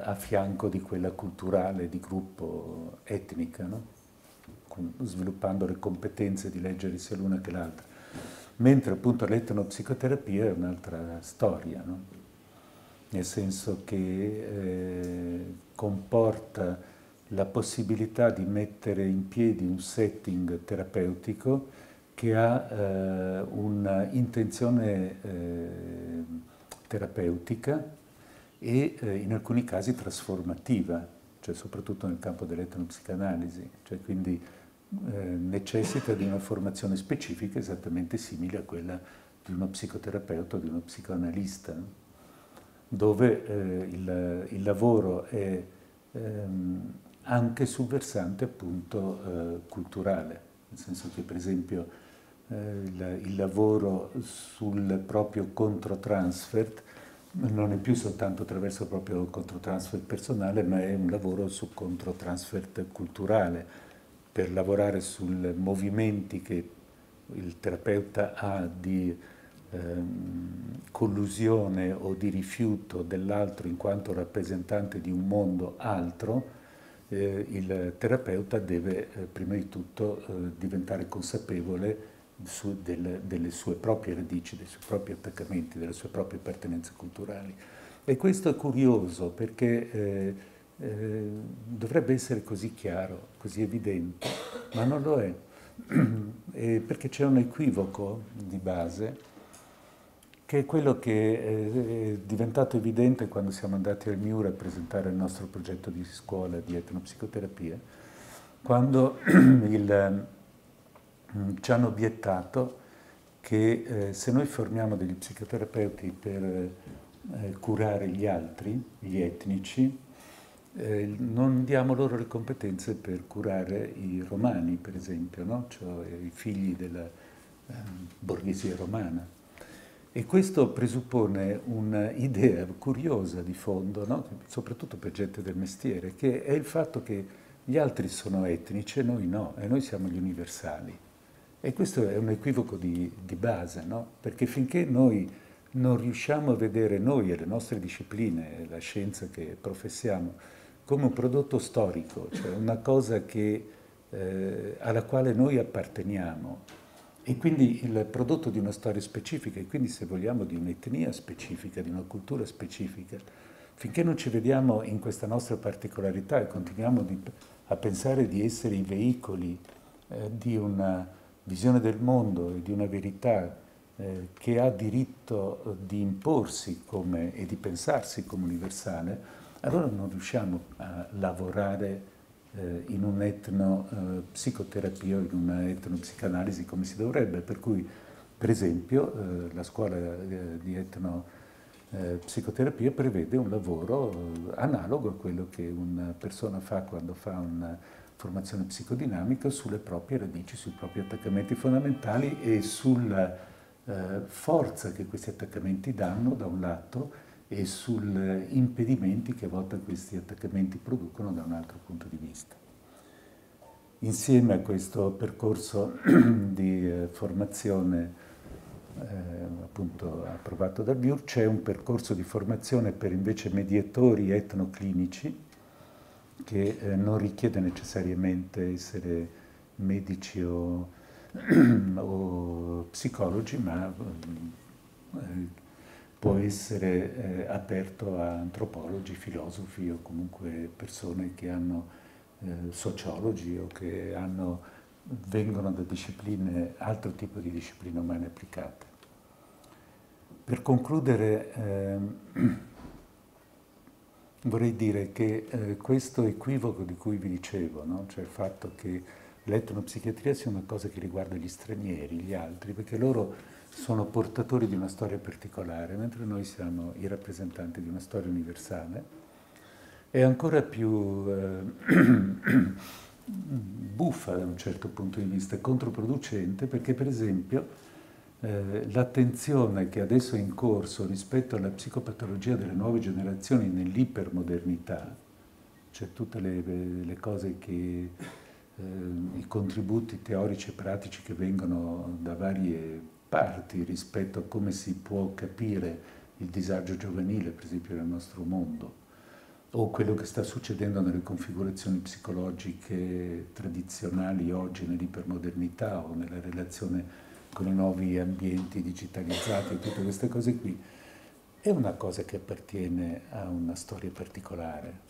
a fianco di quella culturale, di gruppo, etnica. No? sviluppando le competenze di leggere sia l'una che l'altra. Mentre appunto l'etnopsicoterapia è un'altra storia, no? nel senso che eh, comporta la possibilità di mettere in piedi un setting terapeutico che ha eh, un'intenzione eh, terapeutica e eh, in alcuni casi trasformativa, cioè soprattutto nel campo dell'etnopsicanalisi, cioè quindi eh, necessita di una formazione specifica esattamente simile a quella di uno psicoterapeuta o di uno psicoanalista, dove eh, il, il, lavoro è ehm, anche sul versante appunto eh, culturale, nel senso che per esempio eh, il, il, lavoro sul proprio controtransfert non è più soltanto attraverso il proprio controtransfert personale, ma è un lavoro su controtransfert culturale per lavorare sui movimenti che il terapeuta ha di ehm, collusione o di rifiuto dell'altro in quanto rappresentante di un mondo altro, eh, il terapeuta deve eh, prima di tutto eh, diventare consapevole su, del, delle sue proprie radici, dei suoi propri attaccamenti, delle sue proprie appartenenze culturali. E questo è curioso perché eh, eh, dovrebbe essere così chiaro, così evidente, ma non lo è, eh, perché c'è un equivoco di base che è quello che eh, è diventato evidente quando siamo andati al MIUR a presentare il nostro progetto di scuola di etnopsicoterapia, quando il, mm, ci hanno obiettato che eh, se noi formiamo degli psicoterapeuti per eh, curare gli altri, gli etnici, eh, non diamo loro le competenze per curare i romani, per esempio, no? cioè, i figli della eh, borghesia romana. E questo presuppone un'idea curiosa di fondo, no? soprattutto per gente del mestiere, che è il fatto che gli altri sono etnici e noi no, e noi siamo gli universali. E questo è un equivoco di, di base, no? perché finché noi non riusciamo a vedere noi e le nostre discipline, la scienza che professiamo, come un prodotto storico, cioè una cosa che, eh, alla quale noi apparteniamo. E quindi il prodotto di una storia specifica, e quindi se vogliamo di un'etnia specifica, di una cultura specifica, finché non ci vediamo in questa nostra particolarità e continuiamo di, a pensare di essere i veicoli eh, di una visione del mondo e di una verità eh, che ha diritto di imporsi come, e di pensarsi come universale, allora non riusciamo a lavorare eh, in un'etnopsicoterapia eh, o in un'etnopsicanalisi come si dovrebbe, per cui per esempio eh, la scuola eh, di etnopsicoterapia eh, prevede un lavoro eh, analogo a quello che una persona fa quando fa una formazione psicodinamica sulle proprie radici, sui propri attaccamenti fondamentali e sulla forza che questi attaccamenti danno da un lato e sugli eh, impedimenti che a volte questi attaccamenti producono da un altro punto di vista. Insieme a questo percorso di eh, formazione eh, appunto approvato dal BIUR c'è un percorso di formazione per invece mediatori etnoclinici che eh, non richiede necessariamente essere medici o, o psicologi, ma eh, può essere eh, aperto a antropologi, filosofi o comunque persone che hanno eh, sociologi o che hanno, vengono da discipline, altro tipo di discipline umane applicate. Per concludere eh, vorrei dire che eh, questo equivoco di cui vi dicevo, no? cioè il fatto che l'etnopsichiatria sia una cosa che riguarda gli stranieri, gli altri, perché loro sono portatori di una storia particolare, mentre noi siamo i rappresentanti di una storia universale. È ancora più eh, buffa da un certo punto di vista, controproducente, perché per esempio eh, l'attenzione che adesso è in corso rispetto alla psicopatologia delle nuove generazioni nell'ipermodernità, cioè tutte le, le cose che, eh, i contributi teorici e pratici che vengono da varie parti rispetto a come si può capire il disagio giovanile, per esempio, nel nostro mondo, o quello che sta succedendo nelle configurazioni psicologiche tradizionali oggi nell'ipermodernità o nella relazione con i nuovi ambienti digitalizzati, tutte queste cose qui, è una cosa che appartiene a una storia particolare.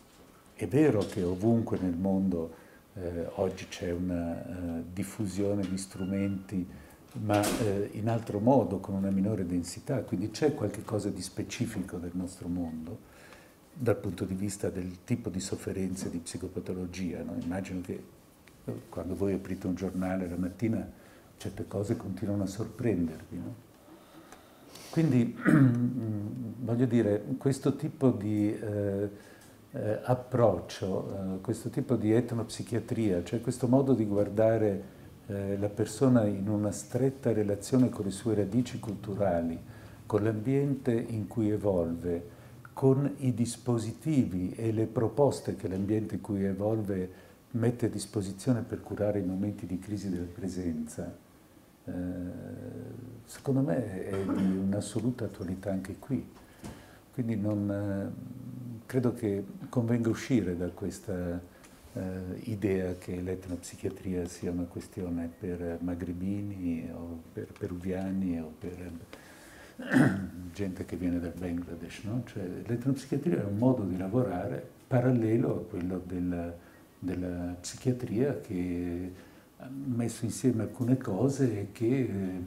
È vero che ovunque nel mondo eh, oggi c'è una eh, diffusione di strumenti ma eh, in altro modo, con una minore densità, quindi c'è qualche cosa di specifico del nostro mondo dal punto di vista del tipo di sofferenze, di psicopatologia. No? Immagino che eh, quando voi aprite un giornale la mattina certe cose continuano a sorprendervi. No? Quindi mm, voglio dire, questo tipo di eh, eh, approccio, eh, questo tipo di etnopsichiatria, cioè questo modo di guardare eh, la persona in una stretta relazione con le sue radici culturali, con l'ambiente in cui evolve, con i dispositivi e le proposte che l'ambiente in cui evolve mette a disposizione per curare i momenti di crisi della presenza, eh, secondo me è di un'assoluta attualità anche qui. Quindi non, eh, credo che convenga uscire da questa eh, idea che l'etnopsichiatria sia una questione per magrebini o per peruviani o per gente che viene dal Bangladesh. No? Cioè, l'etnopsichiatria è un modo di lavorare parallelo a quello della, della psichiatria che ha messo insieme alcune cose e che mh,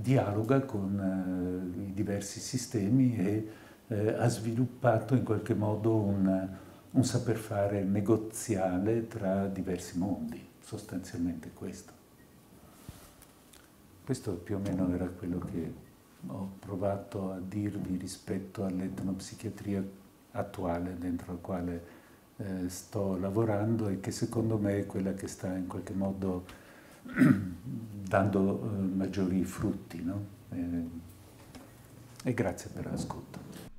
dialoga con uh, i diversi sistemi e uh, ha sviluppato in qualche modo un un saper fare negoziale tra diversi mondi, sostanzialmente questo. Questo più o meno era quello che ho provato a dirvi rispetto all'etnopsichiatria attuale dentro la quale eh, sto lavorando e che secondo me è quella che sta in qualche modo dando eh, maggiori frutti. No? Eh, e grazie per l'ascolto.